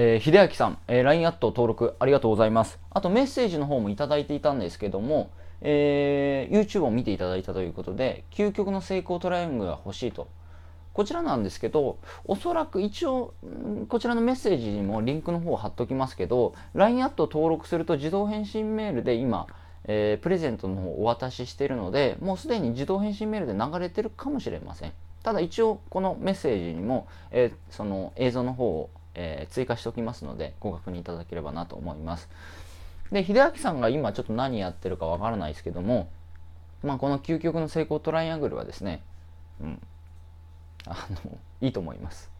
えー、秀明さん、えー、LINE アット登録ありがとうございます。あとメッセージの方もいただいていたんですけども、えー、YouTube を見ていただいたということで、究極の成功トライアングルが欲しいと。こちらなんですけど、おそらく一応、こちらのメッセージにもリンクの方を貼っときますけど、LINE アット登録すると自動返信メールで今、えー、プレゼントの方をお渡ししているので、もうすでに自動返信メールで流れてるかもしれません。ただ一応このメッセージにも、えー、その映像の方をえー、追加しておきますので、ご確認いただければなと思います。で、秀明さんが今ちょっと何やってるかわからないですけども、まあ、この究極の成功トライアングルはですね、うん、あの、いいと思います。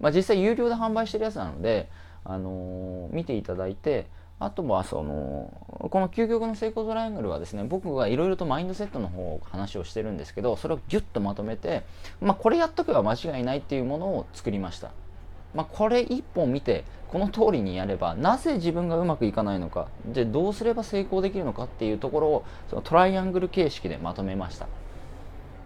まあ、実際有料で販売してるやつなので、あのー、見ていただいて、あとはその、この究極の成功トライアングルはですね、僕がいろいろとマインドセットの方を話をしてるんですけど、それをギュッとまとめて、まあ、これやっとけば間違いないっていうものを作りました。まあ、これ一本見てこの通りにやればなぜ自分がうまくいかないのかでどうすれば成功できるのかっていうところをそのトライアングル形式でまとめました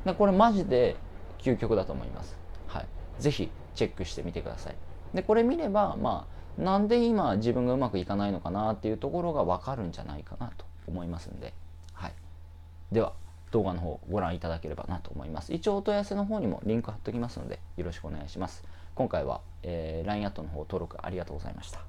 でこれマジで究極だと思います、はい、ぜひチェックしてみてくださいでこれ見ればまあなんで今自分がうまくいかないのかなっていうところが分かるんじゃないかなと思いますんで、はい、では動画の方ご覧いただければなと思います。一応お問い合わせの方にもリンク貼っときますのでよろしくお願いします。今回は、えー、LINE アットの方登録ありがとうございました。